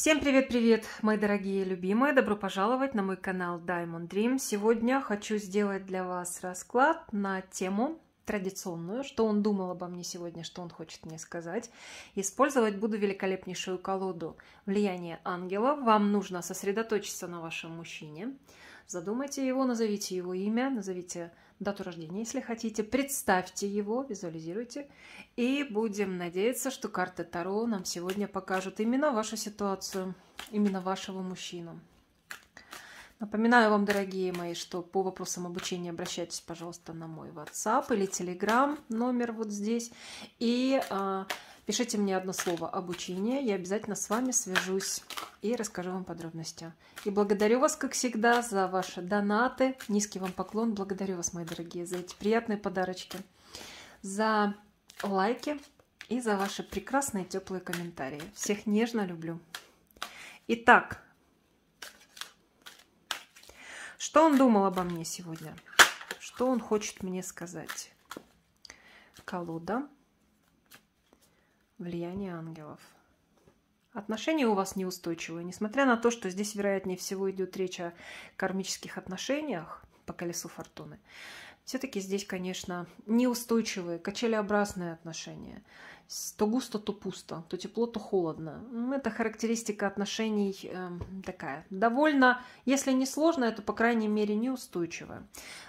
Всем привет-привет, мои дорогие любимые! Добро пожаловать на мой канал Diamond Dream. Сегодня хочу сделать для вас расклад на тему традиционную, что он думал обо мне сегодня, что он хочет мне сказать. Использовать буду великолепнейшую колоду «Влияние ангела». Вам нужно сосредоточиться на вашем мужчине, задумайте его, назовите его имя, назовите дату рождения, если хотите, представьте его, визуализируйте, и будем надеяться, что карты Таро нам сегодня покажут именно вашу ситуацию, именно вашего мужчину. Напоминаю вам, дорогие мои, что по вопросам обучения обращайтесь, пожалуйста, на мой WhatsApp или Telegram, номер вот здесь, и... А, Пишите мне одно слово «обучение». Я обязательно с вами свяжусь и расскажу вам подробности. И благодарю вас, как всегда, за ваши донаты. Низкий вам поклон. Благодарю вас, мои дорогие, за эти приятные подарочки, за лайки и за ваши прекрасные теплые комментарии. Всех нежно люблю. Итак, что он думал обо мне сегодня? Что он хочет мне сказать? Колода. Влияние ангелов. Отношения у вас неустойчивые, несмотря на то, что здесь, вероятнее всего, идет речь о кармических отношениях по колесу фортуны. Все-таки здесь, конечно, неустойчивые, качелеобразные отношения то густо, то пусто, то тепло, то холодно. Это характеристика отношений э, такая. Довольно, если не сложная, то, по крайней мере, неустойчивая.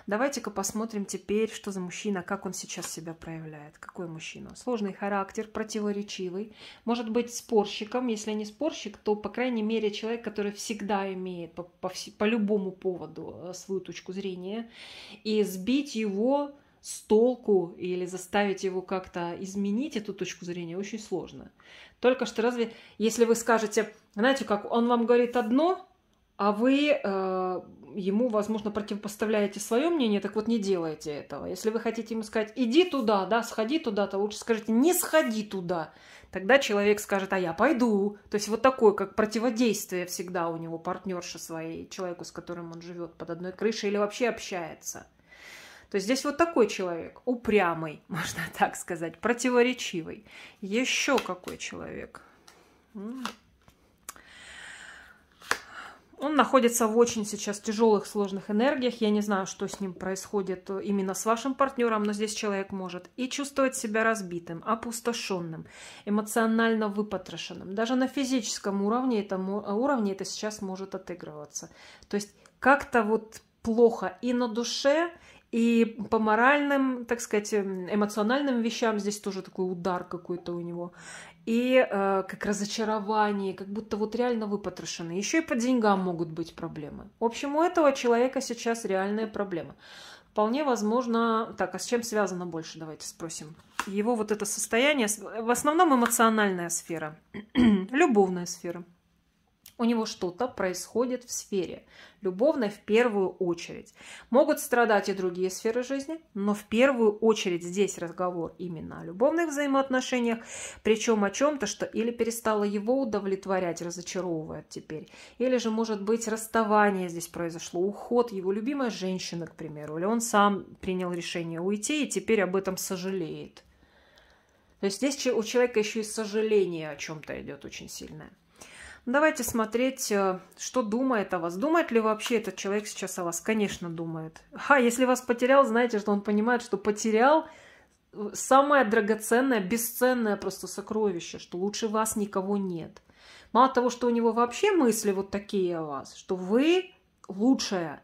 Давайте-ка посмотрим теперь, что за мужчина, как он сейчас себя проявляет. Какой мужчина? Сложный характер, противоречивый. Может быть, спорщиком. Если не спорщик, то, по крайней мере, человек, который всегда имеет по, по, по любому поводу э, свою точку зрения. И сбить его с толку или заставить его как-то изменить эту точку зрения очень сложно. Только что разве, если вы скажете, знаете, как он вам говорит одно, а вы э, ему, возможно, противопоставляете свое мнение, так вот не делайте этого. Если вы хотите ему сказать, иди туда, да, сходи туда, то лучше скажите, не сходи туда. Тогда человек скажет, а я пойду. То есть вот такое, как противодействие всегда у него партнерша своей, человеку, с которым он живет под одной крышей или вообще общается. То есть здесь вот такой человек, упрямый, можно так сказать, противоречивый. Еще какой человек? Он находится в очень сейчас тяжелых, сложных энергиях. Я не знаю, что с ним происходит э, именно с вашим партнером, но здесь человек может и чувствовать себя разбитым, опустошенным, эмоционально выпотрошенным. Даже на физическом уровне это, э, уровне это сейчас может отыгрываться. То есть как-то вот плохо и на душе, и по моральным, так сказать, эм, эмоциональным вещам здесь тоже такой удар какой-то у него. И э, как разочарование, как будто вот реально выпотрошены. Еще и по деньгам могут быть проблемы. В общем, у этого человека сейчас реальные проблемы. Вполне возможно... Так, а с чем связано больше, давайте спросим. Его вот это состояние, в основном эмоциональная сфера, любовная сфера у него что-то происходит в сфере, любовной в первую очередь. Могут страдать и другие сферы жизни, но в первую очередь здесь разговор именно о любовных взаимоотношениях, причем о чем-то, что или перестало его удовлетворять, разочаровывает теперь, или же, может быть, расставание здесь произошло, уход его любимой женщины, к примеру, или он сам принял решение уйти и теперь об этом сожалеет. То есть здесь у человека еще и сожаление о чем-то идет очень сильное. Давайте смотреть, э, что думает о вас. Думает ли вообще этот человек сейчас о вас? Конечно, думает. А если вас потерял, знаете, что он понимает, что потерял э, самое драгоценное, бесценное просто сокровище, что лучше вас никого нет. Мало того, что у него вообще мысли вот такие о вас, что вы лучшая.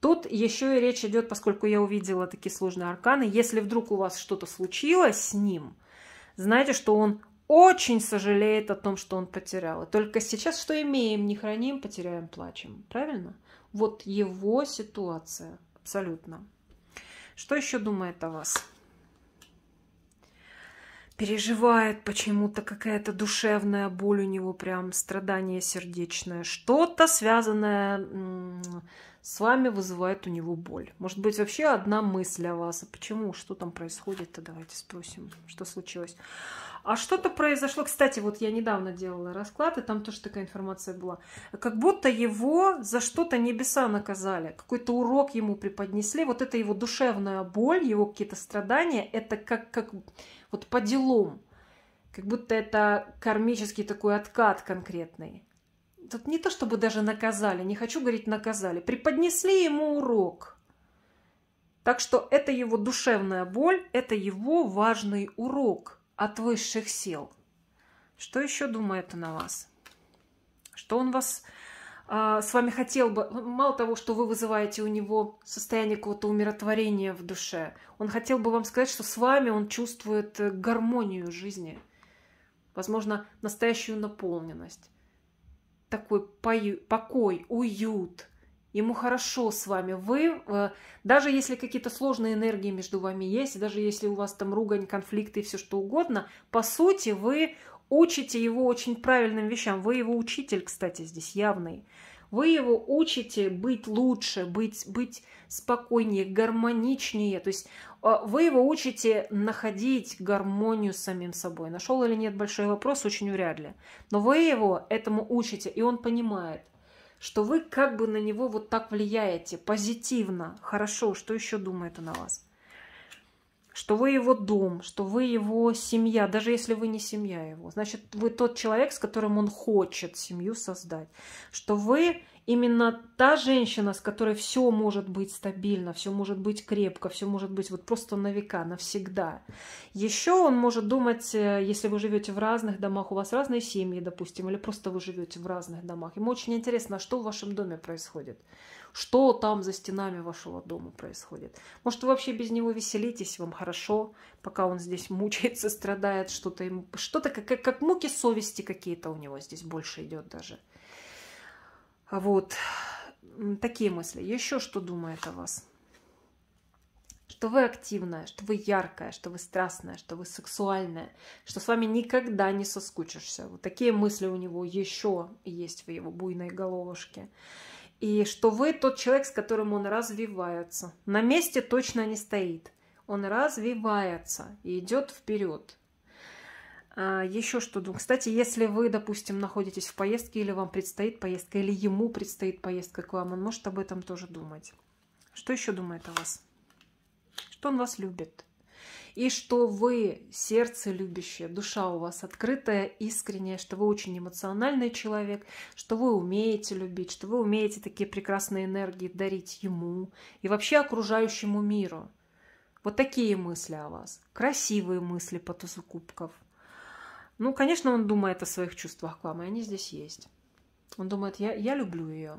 Тут еще и речь идет, поскольку я увидела такие сложные арканы, если вдруг у вас что-то случилось с ним, знаете, что он очень сожалеет о том, что он потерял. И только сейчас что имеем, не храним, потеряем, плачем. Правильно? Вот его ситуация. Абсолютно. Что еще думает о вас? Переживает почему-то какая-то душевная боль у него, прям страдание сердечное. Что-то связанное с вами вызывает у него боль. Может быть, вообще одна мысль о вас. А почему? Что там происходит-то? Давайте спросим, что случилось. А что-то произошло. Кстати, вот я недавно делала расклад, и там тоже такая информация была. Как будто его за что-то небеса наказали. Какой-то урок ему преподнесли. Вот это его душевная боль, его какие-то страдания, это как, как вот по делам. Как будто это кармический такой откат конкретный тут не то чтобы даже наказали, не хочу говорить наказали, преподнесли ему урок. Так что это его душевная боль, это его важный урок от высших сил. Что еще думает он о вас? Что он вас э, с вами хотел бы... Мало того, что вы вызываете у него состояние какого-то умиротворения в душе, он хотел бы вам сказать, что с вами он чувствует гармонию жизни, возможно, настоящую наполненность такой покой, уют. Ему хорошо с вами. Вы, э, даже если какие-то сложные энергии между вами есть, даже если у вас там ругань, конфликты и все что угодно, по сути, вы учите его очень правильным вещам. Вы его учитель, кстати, здесь явный. Вы его учите быть лучше, быть, быть спокойнее, гармоничнее. То есть Э, вы его учите находить гармонию с самим собой. Нашел или нет большой вопрос, очень вряд ли. Но вы его этому учите, и он понимает, что вы как бы на него вот так влияете позитивно, хорошо, что еще думает он о вас. Что вы его дом, что вы его семья, даже если вы не семья его. Значит, вы тот человек, с которым он хочет семью создать. Что вы именно та женщина, с которой все может быть стабильно, все может быть крепко, все может быть вот просто на века, навсегда. Еще он может думать, э, если вы живете в разных домах, у вас разные семьи, допустим, или просто вы живете в разных домах. Ему очень интересно, что в вашем доме происходит, что там за стенами вашего дома происходит. Может, вы вообще без него веселитесь, вам хорошо, пока он здесь мучается, страдает, что-то ему, что-то как, как, как муки совести какие-то у него здесь больше идет даже. А вот. Такие мысли. Еще что думает о вас? Что вы активная, что вы яркая, что вы страстная, что вы сексуальная, что с вами никогда не соскучишься. Вот такие мысли у него еще есть в его буйной головушке. И что вы тот человек, с которым он развивается. На месте точно не стоит. Он развивается и идет вперед. А, еще что думаю. Кстати, если вы, допустим, находитесь в поездке, или вам предстоит поездка, или ему предстоит поездка к вам, он может об этом тоже думать. Что еще думает о вас? Что он вас любит? И что вы сердце любящее, душа у вас открытая, искренняя, что вы очень эмоциональный человек, что вы умеете любить, что вы умеете такие прекрасные энергии дарить ему и вообще окружающему миру. Вот такие мысли о вас. Красивые мысли по тузу кубков – ну, конечно, он думает о своих чувствах к вам, и они здесь есть. Он думает, я, я люблю ее.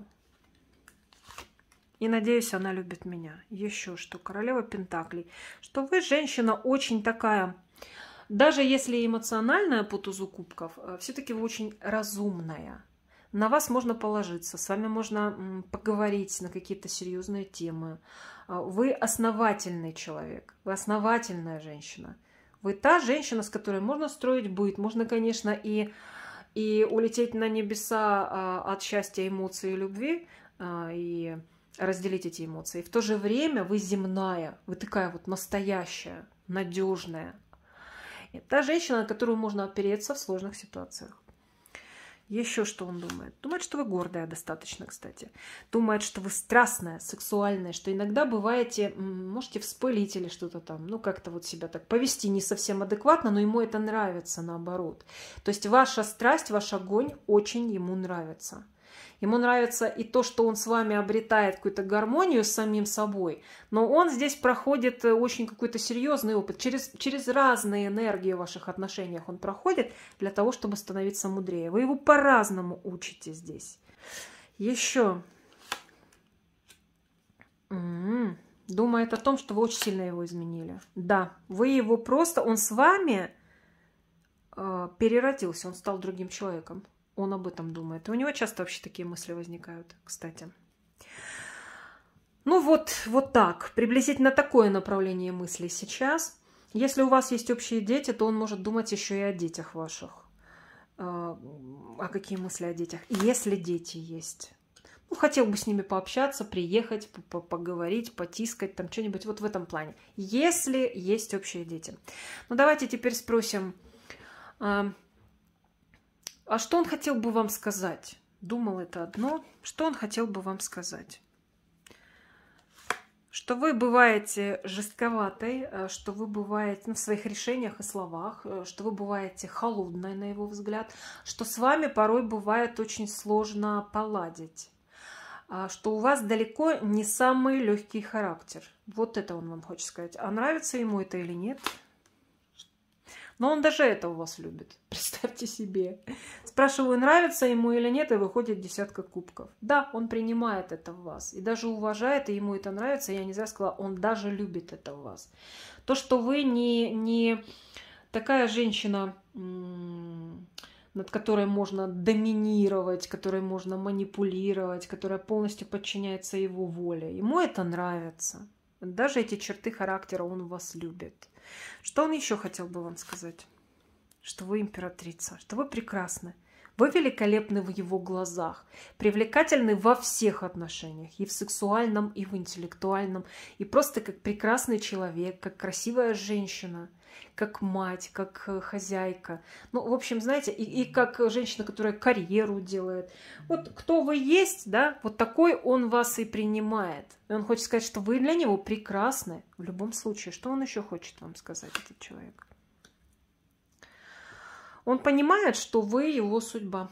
И надеюсь, она любит меня. Еще что, королева Пентаклей. Что вы, женщина, очень такая, даже если эмоциональная по тузу кубков, э, все-таки вы очень разумная. На вас можно положиться, с вами можно поговорить на какие-то серьезные темы. Э, вы основательный человек, вы основательная женщина – вы та женщина, с которой можно строить быт. Можно, конечно, и, и улететь на небеса а, от счастья, эмоций и любви, а, и разделить эти эмоции. И В то же время вы земная, вы такая вот настоящая, надежная. та женщина, на которую можно опереться в сложных ситуациях. Еще что он думает? Думает, что вы гордая достаточно, кстати. Думает, что вы страстная, сексуальная, что иногда бываете, можете вспылить или что-то там, ну как-то вот себя так повести не совсем адекватно, но ему это нравится наоборот. То есть ваша страсть, ваш огонь очень ему нравится. Ему нравится и то, что он с вами обретает какую-то гармонию с самим собой, но он здесь проходит э, очень какой-то серьезный опыт. Через, через разные энергии в ваших отношениях он проходит для того, чтобы становиться мудрее. Вы его по-разному учите здесь. Еще. М-м-м. Думает о том, что вы очень сильно его изменили. Да, вы его просто, он с вами э, переродился, он стал другим человеком он об этом думает. И у него часто вообще такие мысли возникают, кстати. Ну вот, вот так. Приблизительно такое направление мысли сейчас. Если у вас есть общие дети, то он может думать еще и о детях ваших. Э, а какие мысли о детях? Если дети есть. Ну, хотел бы с ними пообщаться, приехать, поговорить, потискать, там что-нибудь вот в этом плане. Если есть общие дети. Ну, давайте теперь спросим, э, а что он хотел бы вам сказать? Думал это одно. Что он хотел бы вам сказать? Что вы бываете жестковатой, э, что вы бываете ну, в своих решениях и словах, э, что вы бываете холодной, на его взгляд, что с вами порой бывает очень сложно поладить а что у вас далеко не самый легкий характер. Вот это он вам хочет сказать. А нравится ему это или нет? Но он даже это у вас любит. Представьте себе. Спрашиваю, нравится ему или нет, и выходит десятка кубков. Да, он принимает это в вас. И даже уважает, и ему это нравится. Я не зря сказала, он даже любит это в вас. То, что вы не, не такая женщина над которой можно доминировать, которой можно манипулировать, которая полностью подчиняется его воле. Ему это нравится. Даже эти черты характера он вас любит. Что он еще хотел бы вам сказать? Что вы императрица, что вы прекрасны, вы великолепны в его глазах, привлекательны во всех отношениях, и в сексуальном, и в интеллектуальном, и просто как прекрасный человек, как красивая женщина, как мать, как э, хозяйка. Ну, в общем, знаете, и, и как женщина, которая карьеру делает. Вот кто вы есть, да, вот такой он вас и принимает. И он хочет сказать, что вы для него прекрасны в любом случае. Что он еще хочет вам сказать, этот человек? Он понимает, что вы его судьба.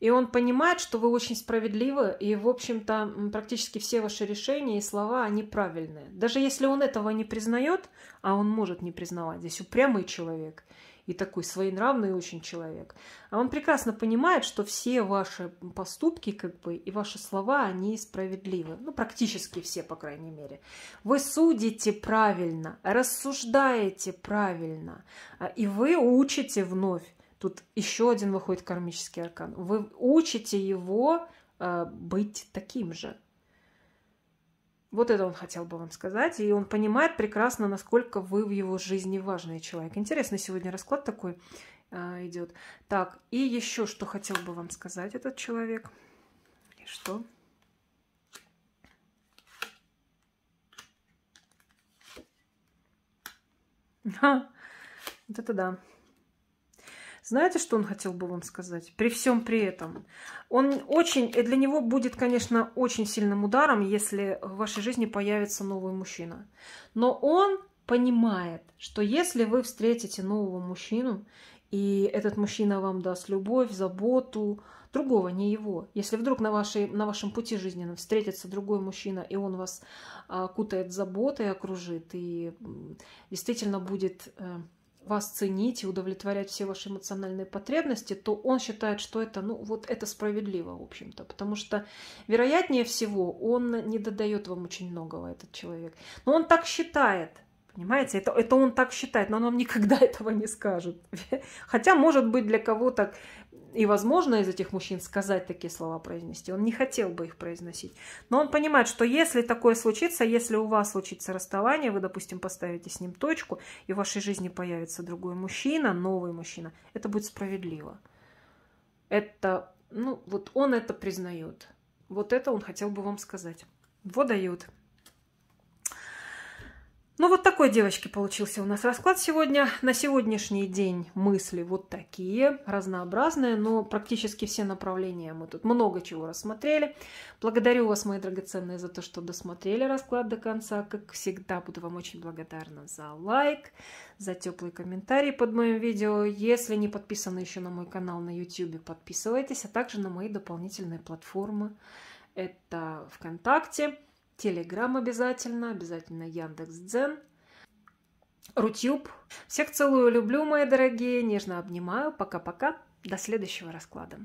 И он понимает, что вы очень справедливы, и, в общем-то, практически все ваши решения и слова, они правильные. Даже если он этого не признает, а он может не признавать, здесь упрямый человек и такой своенравный очень человек, а он прекрасно понимает, что все ваши поступки как бы и ваши слова, они справедливы. Ну, практически все, по крайней мере. Вы судите правильно, рассуждаете правильно, а, и вы учите вновь Тут еще один выходит кармический аркан. Вы учите его э, быть таким же. Вот это он хотел бы вам сказать. И он понимает прекрасно, насколько вы в его жизни важный человек. Интересно, сегодня расклад такой э, идет. Так, и еще что хотел бы вам сказать этот человек. И что? вот это да. Знаете, что он хотел бы вам сказать? При всем при этом. Он очень, для него будет, конечно, очень сильным ударом, если в вашей жизни появится новый мужчина. Но он понимает, что если вы встретите нового мужчину, и этот мужчина вам даст любовь, заботу, другого, не его. Если вдруг на, вашей, на вашем пути жизненном встретится другой мужчина, и он вас а, кутает заботой, окружит, и действительно будет... А, вас ценить и удовлетворять все ваши эмоциональные потребности, то он считает, что это, ну, вот это справедливо, в общем-то, потому что, вероятнее всего, он не додает вам очень многого, этот человек. Но он так считает, понимаете, это, это он так считает, но он вам никогда этого не скажет. Хотя, может быть, для кого-то и, возможно, из этих мужчин сказать такие слова произнести. Он не хотел бы их произносить. Но он понимает, что если такое случится, если у вас случится расставание, вы, допустим, поставите с ним точку, и в вашей жизни появится другой мужчина, новый мужчина, это будет справедливо. Это, ну, вот он это признает. Вот это он хотел бы вам сказать. Вот дают. Ну вот такой, девочки, получился у нас расклад сегодня. На сегодняшний день мысли вот такие, разнообразные, но практически все направления мы тут много чего рассмотрели. Благодарю вас, мои драгоценные, за то, что досмотрели расклад до конца. Как всегда, буду вам очень благодарна за лайк, за теплый комментарий под моим видео. Если не подписаны еще на мой канал на YouTube, подписывайтесь, а также на мои дополнительные платформы. Это ВКонтакте, Телеграм обязательно, обязательно Яндекс Яндекс.Дзен. Рутюб. Всех целую, люблю, мои дорогие, нежно обнимаю. Пока-пока. До следующего расклада.